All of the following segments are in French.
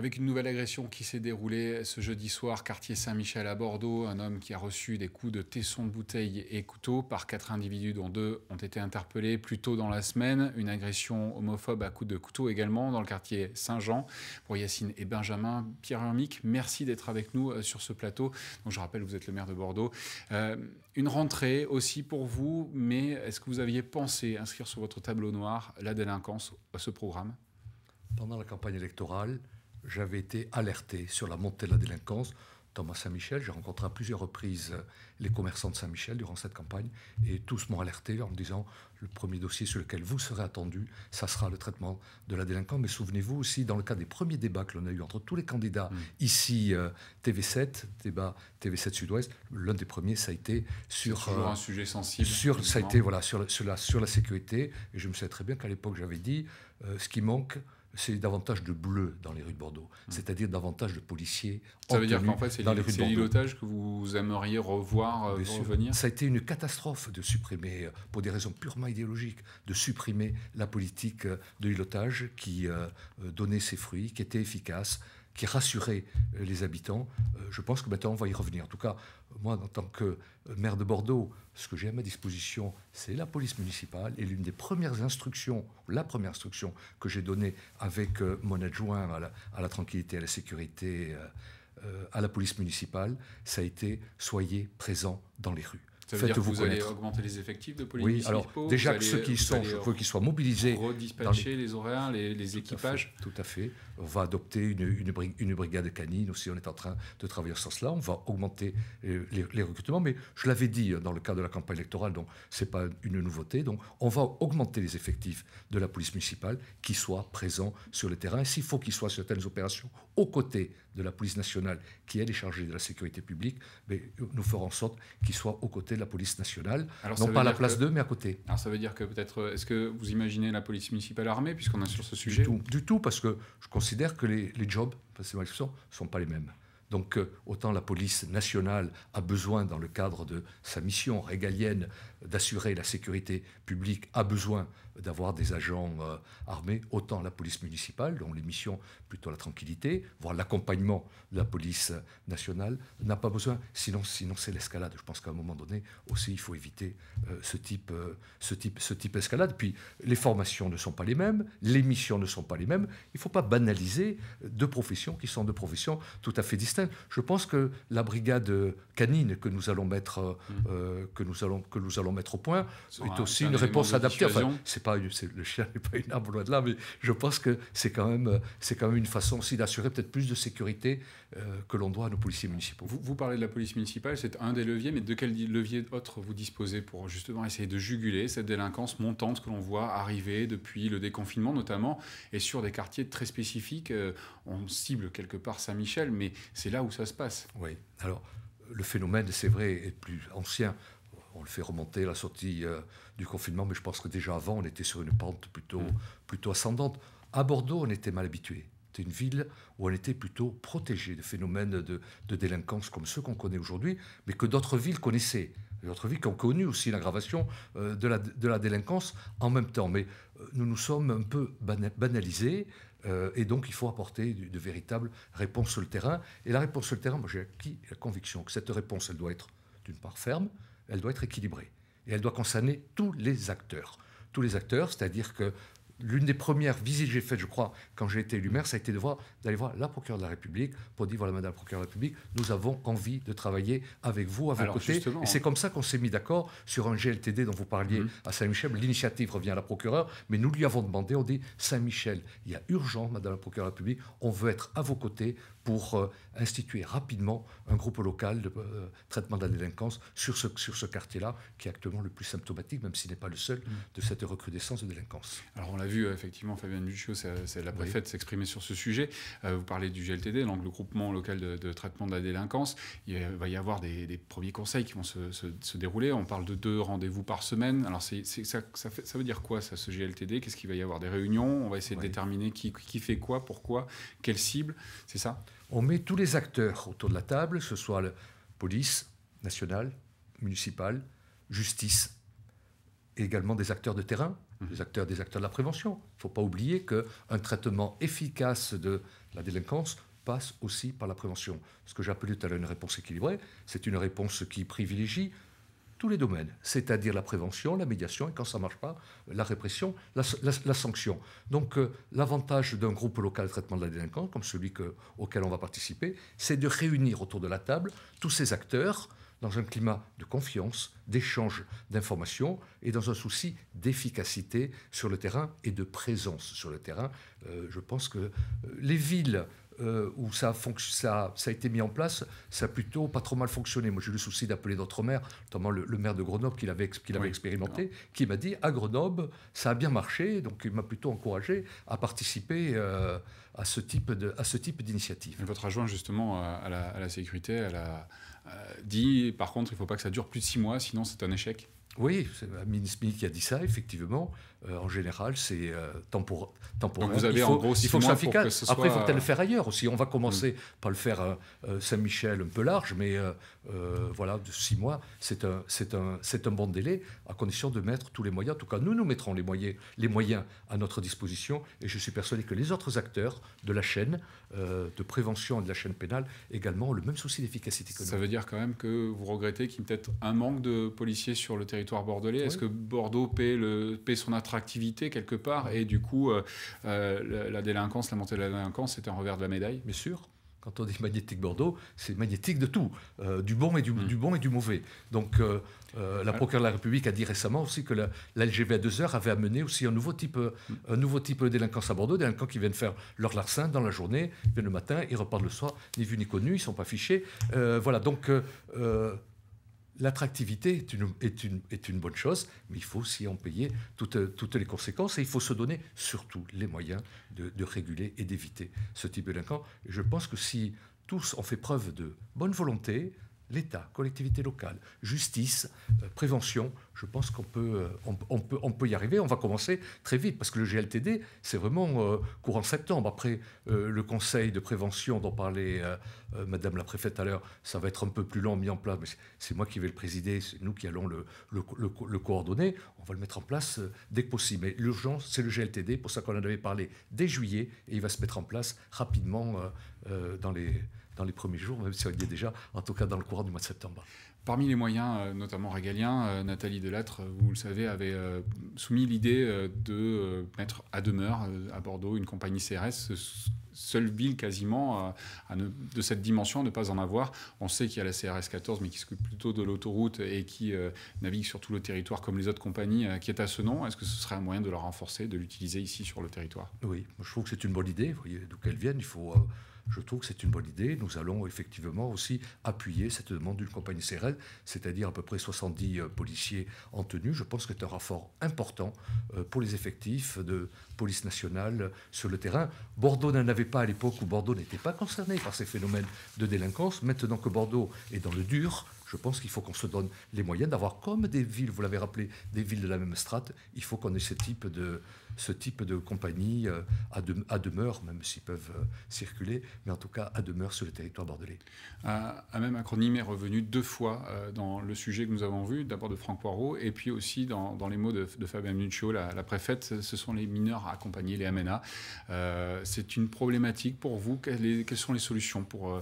avec une nouvelle agression qui s'est déroulée ce jeudi soir, quartier Saint-Michel à Bordeaux. Un homme qui a reçu des coups de tesson, bouteille et couteau par quatre individus, dont deux ont été interpellés plus tôt dans la semaine. Une agression homophobe à coups de couteau également dans le quartier Saint-Jean. Pour Yacine et Benjamin, Pierre Hermic, merci d'être avec nous euh, sur ce plateau. Donc, je rappelle, vous êtes le maire de Bordeaux. Euh, une rentrée aussi pour vous, mais est-ce que vous aviez pensé inscrire sur votre tableau noir la délinquance à ce programme Pendant la campagne électorale, j'avais été alerté sur la montée de la délinquance dans ma Saint-Michel. J'ai rencontré à plusieurs reprises euh, les commerçants de Saint-Michel durant cette campagne et tous m'ont alerté en me disant le premier dossier sur lequel vous serez attendu, ça sera le traitement de la délinquance. Mais souvenez-vous aussi, dans le cas des premiers débats que l'on a eu entre tous les candidats mmh. ici, euh, TV7, débat TV7 Sud-Ouest, l'un des premiers, ça a été sur euh, un sujet sensible. Sur, ça a été voilà sur, sur, la, sur la sécurité. Et je me souviens très bien qu'à l'époque j'avais dit ce qui manque c'est davantage de bleus dans les rues de Bordeaux, mmh. c'est-à-dire davantage de policiers. Ça veut dire qu'en fait, c'est l'îlotage que vous aimeriez revoir euh, souvenir. Ça a été une catastrophe de supprimer, euh, pour des raisons purement idéologiques, de supprimer la politique euh, de l'îlotage qui euh, donnait ses fruits, qui était efficace, qui rassurait euh, les habitants. Euh, je pense que maintenant, on va y revenir. En tout cas, moi, en tant que euh, maire de Bordeaux, ce que j'ai à ma disposition, c'est la police municipale. Et l'une des premières instructions, la première instruction que j'ai donnée avec mon adjoint à la, tranquillité, à la sécurité, à la police municipale, ça a été soyez présents dans les rues. Ça veut dire que vous allez augmenter les effectifs de police Oui, alors déjà que ceux qui sont, je veux qu'ils soient mobilisés. Redispatcher les... horaires, les, les tout équipages. À fait, tout à fait. On va adopter une, une, brigade canine aussi. On est en train de travailler sur cela. On va augmenter euh, les, recrutements. Mais je l'avais dit euh, dans le cadre de la campagne électorale, donc ce n'est pas une nouveauté. Donc on va augmenter les effectifs de la police municipale qui soient présents sur le terrain. S'il faut qu'ils soient sur certaines opérations aux côtés de la police nationale qui elle est chargée de la sécurité publique, mais euh, nous ferons en sorte qu'ils soient aux côtés de la police nationale, non pas à la place d'eux, mais à côté. Alors ça veut dire que peut-être, est-ce que vous imaginez la police municipale armée, puisqu'on est sur ce sujet Du tout, du tout parce que je considère considère que les, les jobs, question, ne sont pas les mêmes. Donc euh, autant la police nationale a besoin, dans le cadre de sa mission régalienne, d'assurer la sécurité publique a besoin d'avoir des agents euh, armés, autant la police municipale, dont les missions plutôt la tranquillité, voire l'accompagnement de la police nationale, n'a pas besoin. Sinon, sinon c'est l'escalade. Je pense qu'à un moment donné aussi, il faut éviter euh, ce type, euh, ce type, ce type d'escalade. Puis les formations ne sont pas les mêmes, les missions ne sont pas les mêmes. Il ne faut pas banaliser deux professions qui sont deux professions tout à fait distinctes. Je pense que la brigade canine que nous allons mettre, mmh. que nous allons, que nous allons mettre au point est aussi une réponse adaptée. c'est pas le chien n'est pas une arme loin de là, mais je pense que c'est quand même c'est quand même une façon aussi d'assurer peut-être plus de sécurité euh, que l'on doit à nos policiers municipaux. Vous, vous parlez de la police municipale, c'est un des leviers, mais de quel levier autre vous disposez pour justement essayer de juguler cette délinquance montante que l'on voit arriver depuis le déconfinement notamment et sur des quartiers très spécifiques. Euh, on cible quelque part Saint-Michel, mais c'est là où ça se passe. Oui. Alors le phénomène, c'est vrai, est plus ancien on le fait remonter la sortie euh, du confinement, mais je pense que déjà avant, on était sur une pente plutôt, mm. plutôt ascendante. À Bordeaux, on était mal habitué. C'était une ville où on était plutôt protégé de phénomènes de, délinquance comme ceux qu'on connaît aujourd'hui, mais que d'autres villes connaissaient. D'autres villes qui ont connu aussi l'aggravation euh, de, la, délinquance en même temps. Mais euh, nous nous sommes un peu banalisés. et donc, il faut apporter de, véritables réponses sur le terrain. Et la réponse sur le terrain, moi, j'ai acquis la conviction que cette réponse, elle doit être d'une part ferme, elle doit être équilibrée. Et elle doit concerner tous les acteurs. Tous les acteurs, c'est-à-dire que l'une des premières visites que j'ai faites, je crois, quand j'ai été élu maire, ça a été de d'aller voir la procureure de la République pour dire voilà, madame la procureure de la République, nous avons envie de travailler avec vous, à vos côtés. Et c'est comme ça qu'on s'est mis d'accord sur un GLTD dont vous parliez mmh. à Saint-Michel. L'initiative revient à la procureure, mais nous lui avons demandé on dit, Saint-Michel, il y a urgence, madame la procureure de la République, on veut être à vos côtés pour euh, instituer rapidement un groupe local de euh, traitement de la délinquance sur ce, quartier-là, qui est actuellement le plus symptomatique, même s'il n'est pas le seul, mmh. de cette recrudescence de délinquance vu euh, effectivement Fabienne Lucio, euh, c'est la préfète, s'exprimer sur ce sujet. Euh, vous parlez du GLTD, donc le groupement local de, traitement de la délinquance. Il va y avoir des, premiers conseils qui vont se, dérouler. On parle de deux rendez-vous par semaine. Alors ça, ça, fait, ça, veut dire quoi ça, ce GLTD Qu'est-ce qu'il va y avoir Des réunions On va essayer de déterminer qui, qui fait quoi, pourquoi, quelle cible, c'est ça On met tous les acteurs autour de la table, que ce soit la police nationale, municipale, justice, également des acteurs de terrain, des acteurs, des acteurs de la prévention. Il ne faut pas oublier qu'un traitement efficace de la délinquance passe aussi par la prévention. Ce que j'appelais tout à l'heure une réponse équilibrée, c'est une réponse qui privilégie tous les domaines, c'est-à-dire la prévention, la médiation, et quand ça ne marche pas, la répression, la, sanction. Donc euh, l'avantage d'un groupe local de traitement de la délinquance, comme celui auquel on va participer, c'est de réunir autour de la table tous ces acteurs dans un climat de confiance, d'échange d'informations et dans un souci d'efficacité sur le terrain et de présence sur le terrain. Euh, je pense que euh, les villes euh, où ça a, ça, ça a, été mis en place, ça a plutôt pas trop mal fonctionné. Moi, j'ai eu le souci d'appeler d'autres maires, notamment le, maire de Grenoble qui l'avait expérimenté, qui m'a dit à Grenoble, ça a bien marché, donc il m'a plutôt encouragé à participer euh, à ce type d'initiative. Votre adjoint, justement, euh, à la, sécurité, elle a dit, par contre, il ne faut pas que ça dure plus de six mois, sinon c'est un échec. Oui, c'est ministre qui a dit ça, effectivement. Euh, en général, c'est euh, temporaire. Donc vous avez il faut, en gros il que ce soit... Après, il faut peut-être le faire ailleurs aussi. On va commencer mm. par le faire euh, Saint-Michel un peu large, mais voilà, de six mois, c'est un, un, un bon délai, à condition de mettre tous les moyens. En tout cas, nous, nous mettrons les moyens, les moyens à notre disposition, et je suis persuadé que les autres acteurs de la chaîne de prévention et de la chaîne pénale également ont le même souci d'efficacité que nous. Ça veut dire quand même que vous regrettez qu'il y ait peut-être un manque de policiers sur le territoire bordelais. Est-ce que Bordeaux paie, le, paie son attrait activité quelque part. Et du coup, euh, euh, la délinquance, la montée de la délinquance, c'est un revers de la médaille, bien sûr. Quand on dit magnétique Bordeaux, c'est magnétique de tout, euh, du, bon et du, mm. du, bon et du mauvais. Donc, la procureure de la République a dit récemment aussi que la, à 2 heures avait amené aussi un nouveau type, mm. un nouveau type de délinquance à Bordeaux, des délinquants qui viennent faire leur larcin dans la journée, viennent le matin, ils repartent le soir, ni vu ni connu, ils ne sont pas fichés. voilà, donc l'attractivité est une, bonne chose, mais il faut aussi en payer toutes, les conséquences et il faut se donner surtout les moyens de, réguler et d'éviter ce type de délinquant. Je pense que si tous ont fait preuve de bonne volonté, l'État, collectivité locale, justice, euh, prévention, je pense qu'on peut, euh, on, peut, on peut y arriver. On va commencer très vite parce que le GLTD, c'est vraiment euh, courant septembre. Après le conseil de prévention dont parlait Madame la préfète à l'heure, ça va être un peu plus long mis en place, mais c'est moi qui vais le présider, c'est nous qui allons le, le, coordonner. On va le mettre en place dès que possible. Mais l'urgence, c'est le GLTD, pour ça qu'on en avait parlé dès juillet et il va se mettre en place rapidement dans les dans les premiers jours, même si on y est déjà, en tout cas dans le courant du mois de septembre. Parmi les moyens, euh, notamment régalien, euh, Nathalie Delattre, euh, vous le savez, avait soumis l'idée de mettre à demeure à Bordeaux une compagnie CRS, seule ville quasiment à de cette dimension, ne pas en avoir. On sait qu'il y a la CRS 14, mais qui s'occupe plutôt de l'autoroute et qui navigue sur tout le territoire comme les autres compagnies qui est à ce nom. Est-ce que ce serait un moyen de la renforcer, de l'utiliser ici sur le territoire Oui, je trouve que c'est une bonne idée. Vous voyez d'où qu'elle vienne. Il faut je trouve que c'est une bonne idée. Nous allons effectivement aussi appuyer cette demande d'une compagnie CRL, c'est-à-dire à peu près 70 euh, policiers en tenue. Je pense que c'est un rapport important euh, pour les effectifs de police nationale euh, sur le terrain. Bordeaux n'en avait pas à l'époque où Bordeaux n'était pas concerné par ces phénomènes de délinquance. Maintenant que Bordeaux est dans le dur, je pense qu'il faut qu'on se donne les moyens d'avoir, comme des villes, vous l'avez rappelé, des villes de la même strate, il faut qu'on ait ce type de, ce type de compagnie euh, à, à demeure, même s'ils peuvent euh, circuler, mais en tout cas à demeure sur le territoire bordelais. Un même acronyme est revenu deux fois euh, dans le sujet que nous avons vu, d'abord de Franck Poirot, et puis aussi dans, les mots de, de Fabien la, préfète, ce sont les mineurs à accompagner, les MNA. C'est une problématique pour vous. Quelles, quelles sont les solutions pour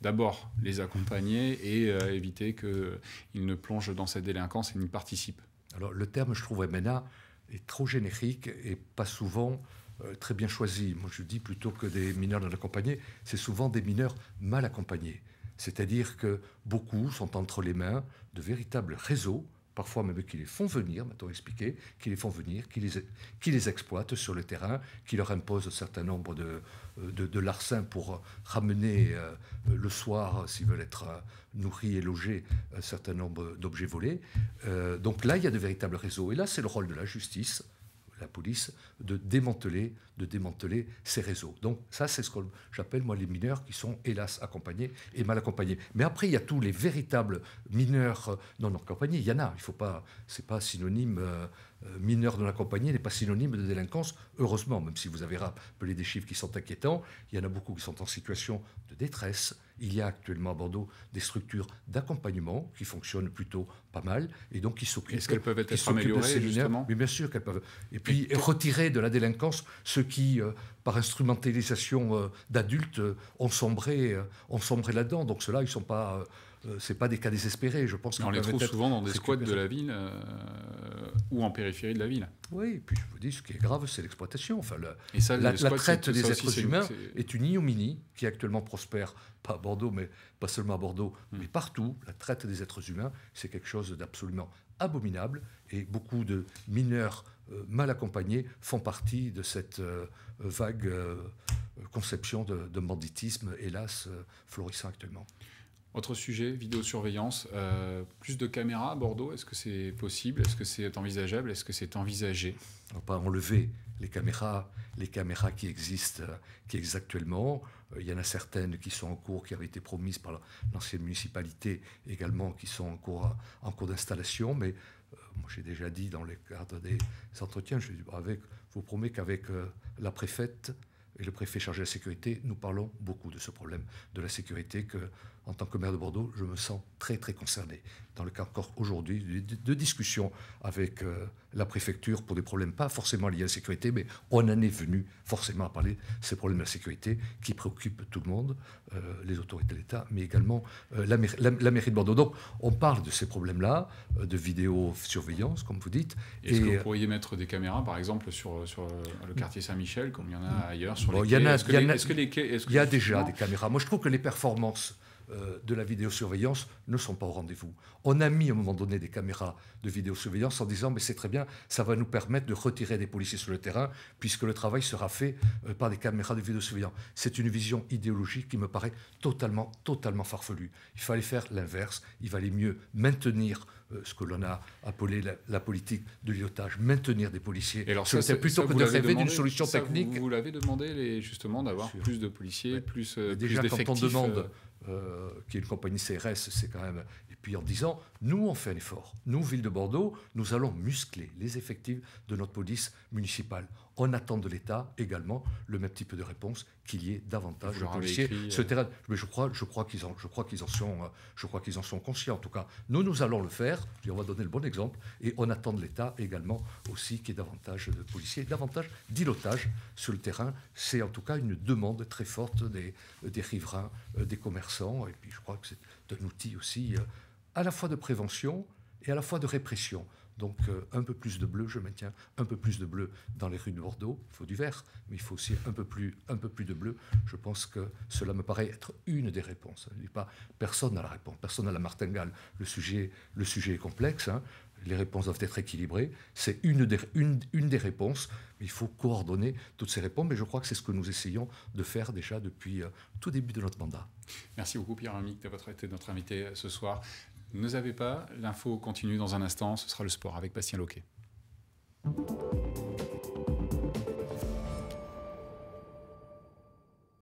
d'abord les accompagner et euh, éviter qu'ils ne plongent dans cette délinquance et n'y participent. Alors le terme, je trouve, MNA est trop générique et pas souvent euh, très bien choisi. Moi, je dis plutôt que des mineurs non accompagnés, c'est souvent des mineurs mal accompagnés. C'est-à-dire que beaucoup sont entre les mains de véritables réseaux parfois même qui les font venir, m'a-t-on expliqué, qui les font venir, qui les, exploitent sur le terrain, qui leur imposent un certain nombre de, euh, larcins pour ramener euh, le soir, s'ils veulent être euh, nourris et logés, un certain nombre d'objets volés. donc là, il y a de véritables réseaux. Et là, c'est le rôle de la justice la police de démanteler, de démanteler ces réseaux. Donc ça, c'est ce que j'appelle moi les mineurs qui sont hélas accompagnés et mal accompagnés. Mais après, il y a tous les véritables mineurs euh, non accompagnés. Il y en a. Il faut pas. C'est pas synonyme. Euh, euh, mineur non accompagné n'est pas synonyme de délinquance, heureusement, même si vous avez rappelé des chiffres qui sont inquiétants, il y en a beaucoup qui sont en situation de détresse, il y a actuellement à Bordeaux des structures d'accompagnement qui fonctionnent plutôt pas mal et donc qui s'occupent. est qu'elles peuvent être améliorées justement Mais bien sûr qu'elles peuvent. Et puis retirer de la délinquance ceux qui, euh, par instrumentalisation euh, d'adultes, euh, ont sombré, ont sombré là-dedans. Donc ceux-là, ils ne sont pas euh, c'est pas des cas désespérés. Je pense qu'on les trouve souvent dans des squats de la ville euh, ou en périphérie de la ville. Oui, et puis je vous dis, ce qui est grave, c'est l'exploitation. Enfin, la, traite des êtres humains est... une ignominie qui actuellement prospère, pas à Bordeaux, mais pas seulement à Bordeaux, hmm. mais partout. La traite des êtres humains, c'est quelque chose d'absolument abominable et beaucoup de mineurs euh, mal accompagnés font partie de cette vague conception de, de, banditisme, hélas, florissant actuellement. Autre sujet, vidéosurveillance. Euh, plus de caméras à Bordeaux, est-ce que c'est possible Est-ce que c'est envisageable Est-ce que c'est envisagé On va pas enlever les caméras, les caméras qui existent, qui existent actuellement. Euh, il y en a certaines qui sont en cours, qui avaient été promises par l'ancienne municipalité également, qui sont en cours, en cours d'installation. Mais euh, moi, j'ai déjà dit dans le cadre des entretiens, je bah, avec, vous promets qu'avec euh, la préfète et le préfet chargé de la sécurité, nous parlons beaucoup de ce problème de la sécurité que en tant que maire de Bordeaux, je me sens très très concerné. Dans le cas encore aujourd'hui de discussions avec euh, la préfecture pour des problèmes pas forcément liés à la sécurité, mais on en est venu forcément à parler ces problèmes de la sécurité qui préoccupent tout le monde, euh, les autorités de l'État, mais également euh, la, mairie, de Bordeaux. Donc on parle de ces problèmes-là, de vidéosurveillance, comme vous dites. Est-ce que vous pourriez mettre des caméras, par exemple, sur, sur le quartier Saint-Michel, comme il y en a ailleurs sur les quais il y a déjà des caméras. Moi, je trouve que les performances euh, de la vidéosurveillance ne sont pas au rendez-vous. On a mis à un moment donné des caméras de vidéosurveillance en disant mais c'est très bien, ça va nous permettre de retirer des policiers sur le terrain puisque le travail sera fait euh, par des caméras de vidéosurveillance. C'est une vision idéologique qui me paraît totalement, totalement farfelue. Il fallait faire l'inverse. Il valait mieux maintenir euh, ce que l'on a appelé la, politique de liotage, maintenir des policiers. Et alors, c'est plutôt que de rêver d'une solution technique. Vous, l'avez demandé justement d'avoir plus de policiers, plus, déjà, quand on demande euh, qui est une compagnie CRS, c'est quand même. Et puis en disant, nous, on fait un effort. Nous, ville de Bordeaux, nous allons muscler les effectifs de notre police municipale on attend de l'État également le même type de réponse qu'il y ait davantage de policiers. sur le euh, terrain, je crois, je crois qu'ils en, je crois qu'ils en sont, euh, je crois qu'ils en sont conscients. En tout cas, nous, nous allons le faire. Et on va donner le bon exemple et on attend de l'État également aussi qu'il y ait davantage de policiers, davantage d'ilotage sur le terrain. C'est en tout cas une demande très forte des, des riverains, euh, des commerçants. Et puis, je crois que c'est un outil aussi à la fois de prévention et à la fois de répression. Donc euh, un peu plus de bleu, je maintiens, un peu plus de bleu dans les rues de Bordeaux. Il faut du vert, mais il faut aussi un peu plus, un peu plus de bleu. Je pense que cela me paraît être une des réponses. pas personne n'a la réponse, personne à la martingale. Le sujet, le sujet est complexe. Hein. Les réponses doivent être équilibrées. C'est une des, une, des réponses. il faut coordonner toutes ces réponses. Mais je crois que c'est ce que nous essayons de faire déjà depuis euh, tout début de notre mandat. Merci beaucoup, Pierre-Amic, d'avoir été notre invité euh, ce soir. Ne savez pas, l'info continue dans un instant, ce sera le sport avec Bastien Loquet.